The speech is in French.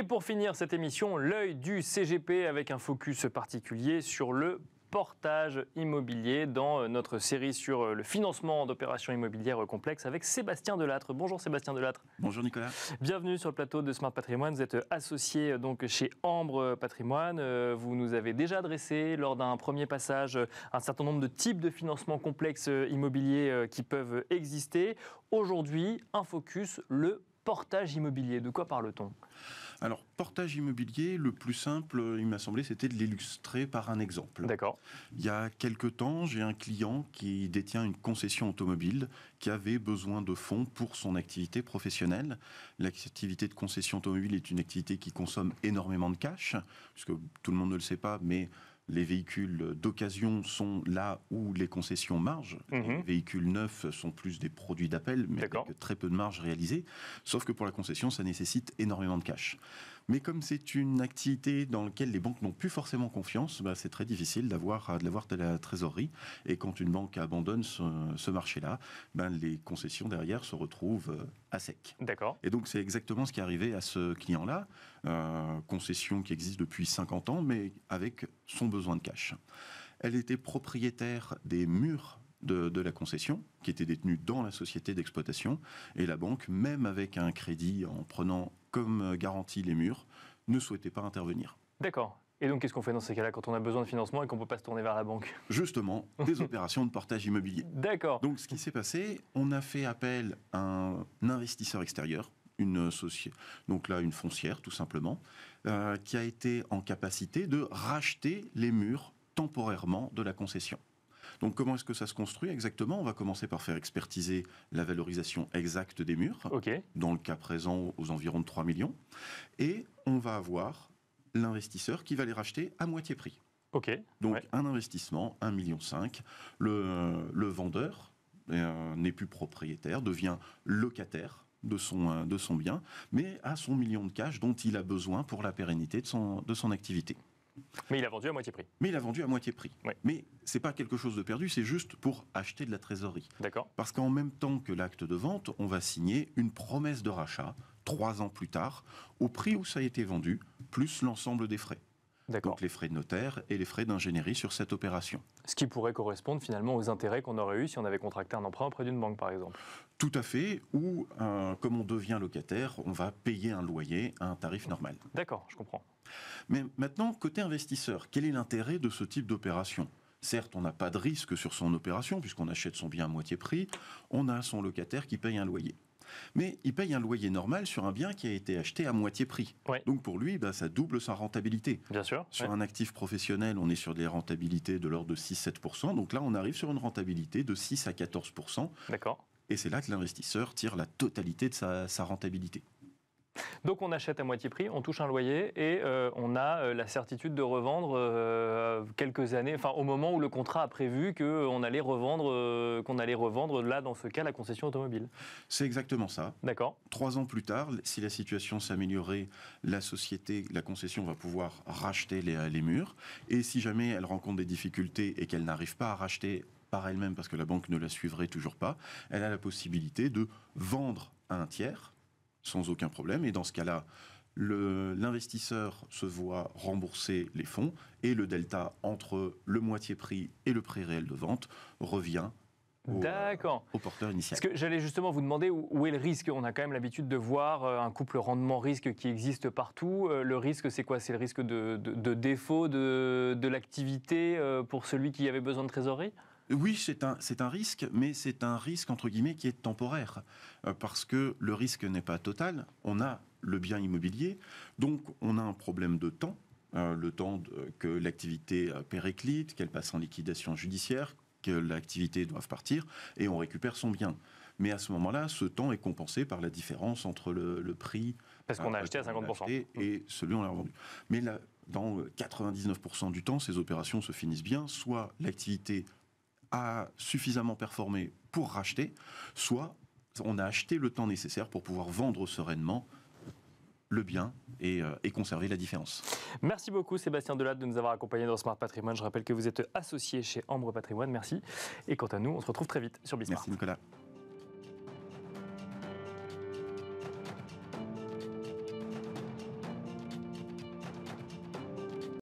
Et pour finir cette émission, l'œil du CGP avec un focus particulier sur le portage immobilier dans euh, notre série sur euh, le financement d'opérations immobilières complexes avec Sébastien Delattre. Bonjour Sébastien Delattre. Bonjour Nicolas. Bienvenue sur le plateau de Smart Patrimoine. Vous êtes euh, associé donc chez Ambre Patrimoine. Vous nous avez déjà adressé lors d'un premier passage un certain nombre de types de financements complexes immobiliers qui peuvent exister. Aujourd'hui, un focus, le portage immobilier. De quoi parle-t-on alors, portage immobilier, le plus simple, il m'a semblé, c'était de l'illustrer par un exemple. D'accord. Il y a quelques temps, j'ai un client qui détient une concession automobile qui avait besoin de fonds pour son activité professionnelle. L'activité de concession automobile est une activité qui consomme énormément de cash, puisque tout le monde ne le sait pas, mais les véhicules d'occasion sont là où les concessions margent. Mhm. Les véhicules neufs sont plus des produits d'appel, mais avec très peu de marge réalisée. Sauf que pour la concession, ça nécessite énormément de cash. Mais comme c'est une activité dans laquelle les banques n'ont plus forcément confiance, bah, c'est très difficile d'avoir de la trésorerie. Et quand une banque abandonne ce, marché-là, ben, les concessions derrière se retrouvent euh, à sec. D'accord. Et donc c'est exactement ce qui est arrivé à ce client-là, euh, concession qui existe depuis 50 ans, mais avec son besoin de cash. Elle était propriétaire des murs de, la concession, qui était détenue dans la société d'exploitation. Et la banque, même avec un crédit en prenant comme euh, garantie, les murs, ne souhaitaient pas intervenir. D'accord. Et donc, qu'est-ce qu'on fait dans ces cas-là quand on a besoin de financement et qu'on ne peut pas se tourner vers la banque Justement, des opérations de portage immobilier. D'accord. Donc, ce qui s'est passé, on a fait appel à un investisseur extérieur, une société, donc là, une foncière, tout simplement, euh, qui a été en capacité de racheter les murs temporairement de la concession. Donc comment est-ce que ça se construit exactement On va commencer par faire expertiser la valorisation exacte des murs, dans le cas présent aux environs de 3 millions, et on va avoir l'investisseur qui va les racheter à moitié prix. Donc un investissement, 1,5 million, le, le vendeur euh, n'est plus propriétaire, devient locataire de son, euh, de son bien, mais à son million de cash dont il a besoin pour la pérennité de son, de son activité. Mais il a vendu à moitié prix. Mais il a vendu à moitié prix. Mais c'est pas quelque chose de perdu, c'est juste pour acheter de la trésorerie. D'accord. Parce qu'en même temps que l'acte de vente, on va signer une promesse de rachat trois ans plus tard au prix où ça a été vendu, plus l'ensemble des frais donc les frais de notaire et les frais d'ingénierie sur cette opération. Ce qui pourrait correspondre finalement aux intérêts qu'on aurait eu si on avait contracté un emprunt auprès d'une banque, par exemple. Tout à fait, ou euh, comme on devient locataire, on va payer un loyer à un tarif normal. D'accord, je comprends. Mais maintenant, côté investisseur, quel est l'intérêt de ce type d'opération Certes, on n'a pas de risque sur son opération puisqu'on achète son bien à moitié prix, on a son locataire qui paye un loyer mais il paye un loyer normal sur un bien qui a été acheté à moitié prix. Donc pour lui, bah, ça double sa rentabilité. Bien sûr. Sur un actif professionnel, on est sur des rentabilités de l'ordre de 6-7%. Donc là, on arrive sur une rentabilité de 6 à 14%. D'accord. Et c'est là que l'investisseur tire la totalité de sa rentabilité. Donc on achète à moitié prix, on touche un loyer et euh, on a euh, la certitude de revendre euh, quelques années, enfin au moment où le contrat a prévu qu'on allait revendre, qu'on allait revendre là dans ce cas la concession automobile. C'est exactement ça. D'accord. Trois ans plus tard, si la situation s'améliorait, la société, la concession va pouvoir racheter les murs et si jamais elle rencontre des difficultés et qu'elle n'arrive pas à racheter par elle-même parce que la banque ne la suivrait toujours pas, elle a la possibilité de vendre à un tiers sans aucun problème. Et dans ce cas-là, l'investisseur se voit rembourser les fonds et le delta entre le moitié prix et le prix réel de vente revient Au porteur initial. Parce que j'allais justement vous demander où, est le risque. On a quand même l'habitude de voir euh, un couple rendement-risque qui existe partout. Euh, le risque, c'est quoi C'est le risque de, défaut de l'activité euh, pour celui qui avait besoin de trésorerie oui, c'est un, un risque, mais c'est un risque entre guillemets qui est temporaire, euh, parce que le risque n'est pas total. On a le bien immobilier, donc on a un problème de temps, euh, le temps que l'activité euh, périclite, qu'elle passe en liquidation judiciaire, que l'activité doive partir, et on récupère son bien. Mais à ce moment-là, ce temps est compensé par la différence entre le, prix. Parce qu'on a acheté à 50%. et mmh. celui on l'a revendu. Mais là, dans 99% du temps, ces opérations se finissent bien. Soit l'activité a suffisamment performé pour racheter, soit on a acheté le temps nécessaire pour pouvoir vendre sereinement le bien euh, et, conserver la différence. Merci beaucoup Sébastien Delat de nous avoir accompagnés dans Smart Patrimoine. Je rappelle que vous êtes associé chez Ambre Patrimoine, merci. Et quant à nous, on se retrouve très vite sur Business. Merci Nicolas.